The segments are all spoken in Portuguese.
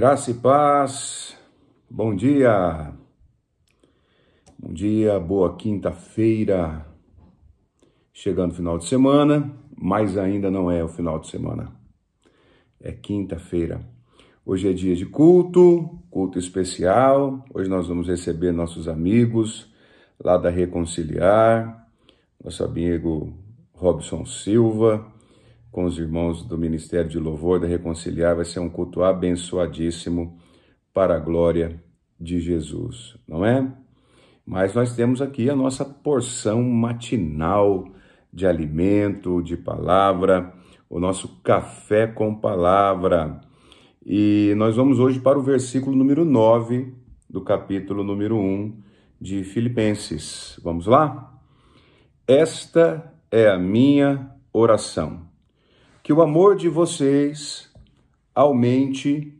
Graça e paz, bom dia, bom dia, boa quinta-feira, chegando final de semana, mas ainda não é o final de semana, é quinta-feira. Hoje é dia de culto, culto especial, hoje nós vamos receber nossos amigos lá da Reconciliar, nosso amigo Robson Silva, com os irmãos do Ministério de Louvor da Reconciliar, vai ser um culto abençoadíssimo para a glória de Jesus, não é? Mas nós temos aqui a nossa porção matinal de alimento, de palavra, o nosso café com palavra. E nós vamos hoje para o versículo número 9 do capítulo número 1 de Filipenses. Vamos lá? Esta é a minha oração que o amor de vocês aumente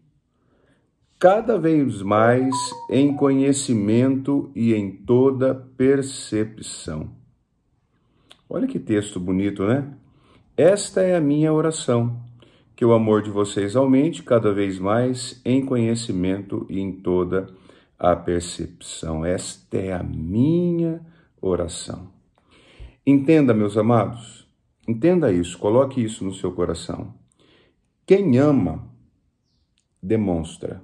cada vez mais em conhecimento e em toda percepção. Olha que texto bonito, né? Esta é a minha oração, que o amor de vocês aumente cada vez mais em conhecimento e em toda a percepção. Esta é a minha oração. Entenda, meus amados, Entenda isso, coloque isso no seu coração. Quem ama, demonstra.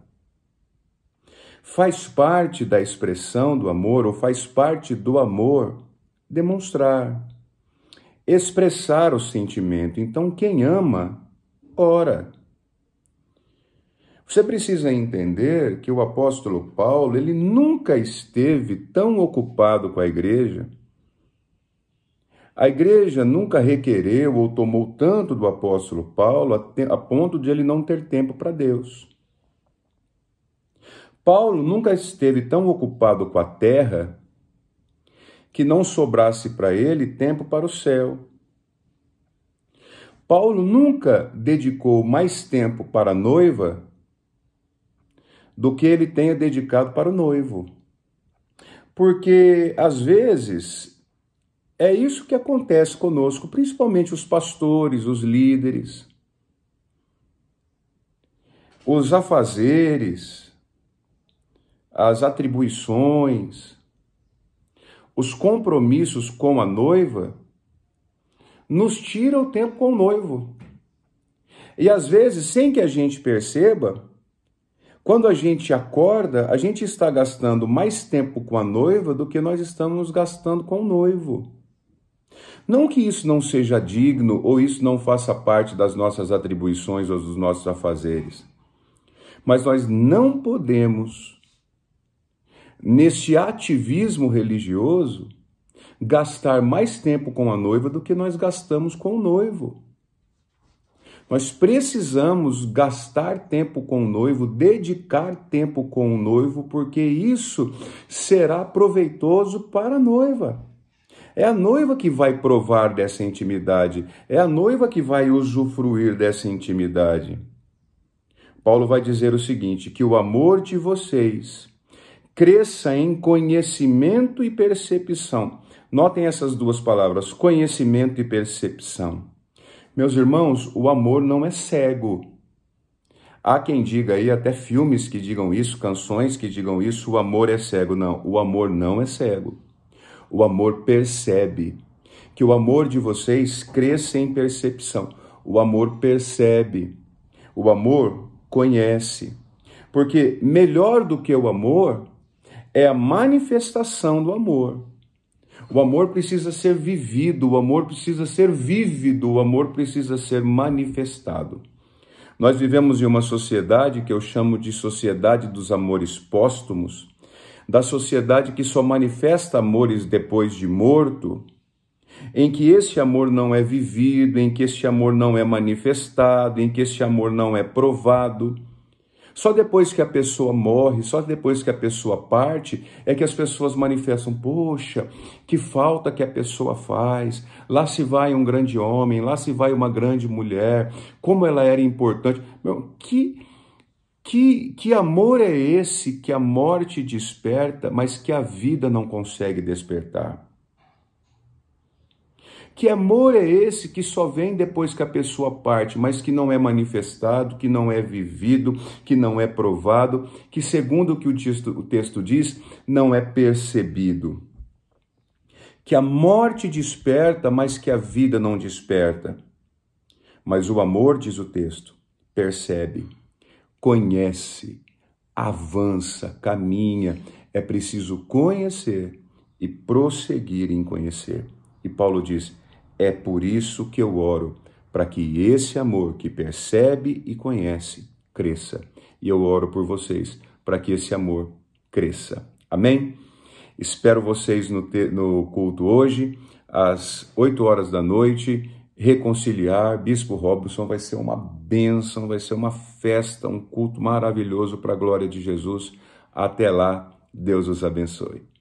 Faz parte da expressão do amor, ou faz parte do amor, demonstrar, expressar o sentimento. Então, quem ama, ora. Você precisa entender que o apóstolo Paulo, ele nunca esteve tão ocupado com a igreja a igreja nunca requereu ou tomou tanto do apóstolo Paulo a, ponto de ele não ter tempo para Deus. Paulo nunca esteve tão ocupado com a terra que não sobrasse para ele tempo para o céu. Paulo nunca dedicou mais tempo para a noiva do que ele tenha dedicado para o noivo. Porque às vezes é isso que acontece conosco, principalmente os pastores, os líderes, os afazeres, as atribuições, os compromissos com a noiva, nos tira o tempo com o noivo. E às vezes, sem que a gente perceba, quando a gente acorda, a gente está gastando mais tempo com a noiva do que nós estamos gastando com o noivo. Não que isso não seja digno ou isso não faça parte das nossas atribuições ou dos nossos afazeres, mas nós não podemos, neste ativismo religioso, gastar mais tempo com a noiva do que nós gastamos com o noivo. Nós precisamos gastar tempo com o noivo, dedicar tempo com o noivo, porque isso será proveitoso para a noiva. É a noiva que vai provar dessa intimidade, é a noiva que vai usufruir dessa intimidade. Paulo vai dizer o seguinte: que o amor de vocês cresça em conhecimento e percepção. Notem essas duas palavras, conhecimento e percepção. Meus irmãos, o amor não é cego. Há quem diga aí, até filmes que digam isso, canções que digam isso, o amor é cego. Não, o amor não é cego. O amor percebe. Que o amor de vocês cresça em percepção. O amor percebe. O amor conhece. Porque melhor do que o amor é a manifestação do amor. O amor precisa ser vivido, o amor precisa ser vívido, o amor precisa ser manifestado. Nós vivemos em uma sociedade que eu chamo de sociedade dos amores póstumos, da sociedade que só manifesta amores depois de morto, em que esse amor não é vivido, em que esse amor não é manifestado, em que esse amor não é provado. Só depois que a pessoa morre, só depois que a pessoa parte, é que as pessoas manifestam: poxa, que falta que a pessoa faz. Lá se vai um grande homem, lá se vai uma grande mulher, como ela era importante. Meu, que que, que amor é esse que a morte desperta, mas que a vida não consegue despertar? Que amor é esse que só vem depois que a pessoa parte, mas que não é manifestado, que não é vivido, que não é provado, que, segundo o que o texto, o texto diz, não é percebido? Que a morte desperta, mas que a vida não desperta. Mas o amor, diz o texto, percebe conhece, avança, caminha. É preciso conhecer e prosseguir em conhecer. E Paulo diz: É por isso que eu oro, para que esse amor que percebe e conhece cresça. E eu oro por vocês, para que esse amor cresça. Amém? Espero vocês no, no culto hoje, às 8 horas da noite reconciliar. Bispo Robson vai ser uma bênção, vai ser uma festa, um culto maravilhoso para a glória de Jesus. Até lá, Deus os abençoe.